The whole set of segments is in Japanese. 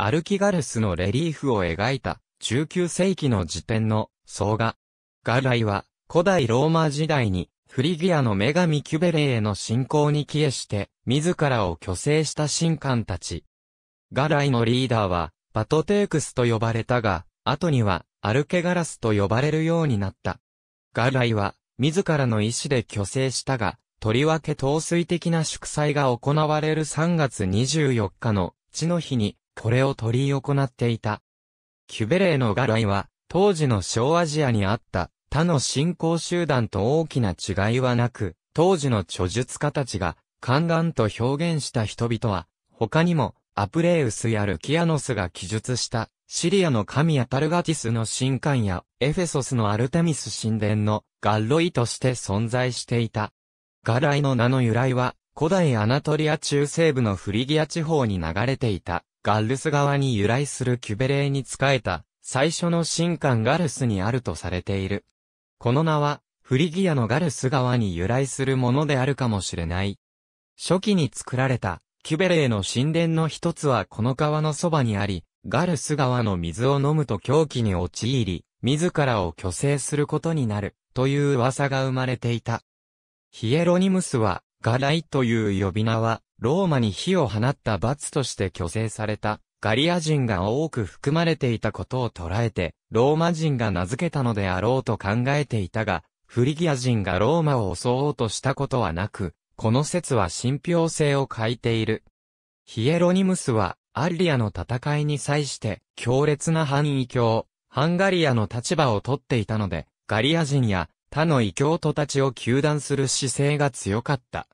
アルキガルスのレリーフを描いた19世紀の時点の総画。ガライは古代ローマ時代にフリギアの女神キュベレへの信仰に帰依して自らを虚勢した神官たち。ガライのリーダーはパトテークスと呼ばれたが、後にはアルケガラスと呼ばれるようになった。ガライは自らの意志で虚勢したが、とりわけ陶水的な祝祭が行われる3月24日の地の日にこれを取り行っていた。キュベレーの外来は、当時の小アジアにあった他の信仰集団と大きな違いはなく、当時の著述家たちが、宦官と表現した人々は、他にも、アプレウスやルキアノスが記述したシリアの神やタルガティスの神官や、エフェソスのアルテミス神殿のガッロイとして存在していた。ガライの名の由来は、古代アナトリア中西部のフリギア地方に流れていたガルス川に由来するキュベレーに仕えた、最初の神官ガルスにあるとされている。この名は、フリギアのガルス川に由来するものであるかもしれない。初期に作られた、キュベレーの神殿の一つはこの川のそばにあり、ガルス川の水を飲むと狂気に陥り、自らを虚勢することになる、という噂が生まれていた。ヒエロニムスは、ガライという呼び名は、ローマに火を放った罰として虚勢された、ガリア人が多く含まれていたことを捉えて、ローマ人が名付けたのであろうと考えていたが、フリギア人がローマを襲おうとしたことはなく、この説は信憑性を欠いている。ヒエロニムスは、アリアの戦いに際して、強烈な反異教、ハンガリアの立場をとっていたので、ガリア人や他の異教徒たちを糾弾する姿勢が強かった。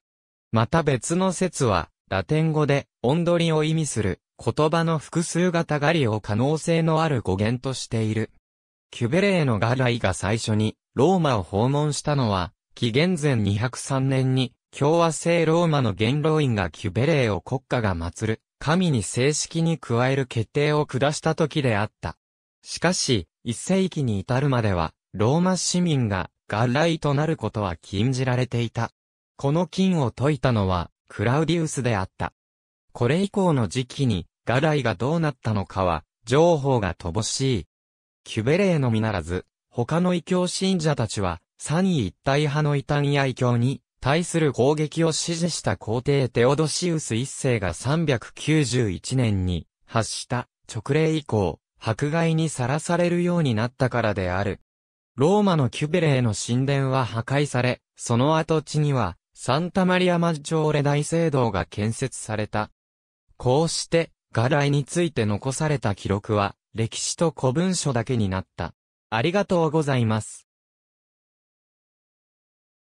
また別の説は、ラテン語で、おんどりを意味する、言葉の複数型狩りを可能性のある語源としている。キュベレーのガライが最初に、ローマを訪問したのは、紀元前203年に、共和制ローマの元老院がキュベレーを国家が祀る、神に正式に加える決定を下した時であった。しかし、一世紀に至るまでは、ローマ市民がラ来となることは禁じられていた。この金を解いたのは、クラウディウスであった。これ以降の時期に、ガライがどうなったのかは、情報が乏しい。キュベレーのみならず、他の異教信者たちは、三位一体派の異端や異教に、対する攻撃を支持した皇帝テオドシウス一世が391年に、発した、直令以降、迫害にさらされるようになったからである。ローマのキュベレーの神殿は破壊され、その跡地には、サンタマリアマジジョーレ大聖堂が建設された。こうして、ガライについて残された記録は、歴史と古文書だけになった。ありがとうございます。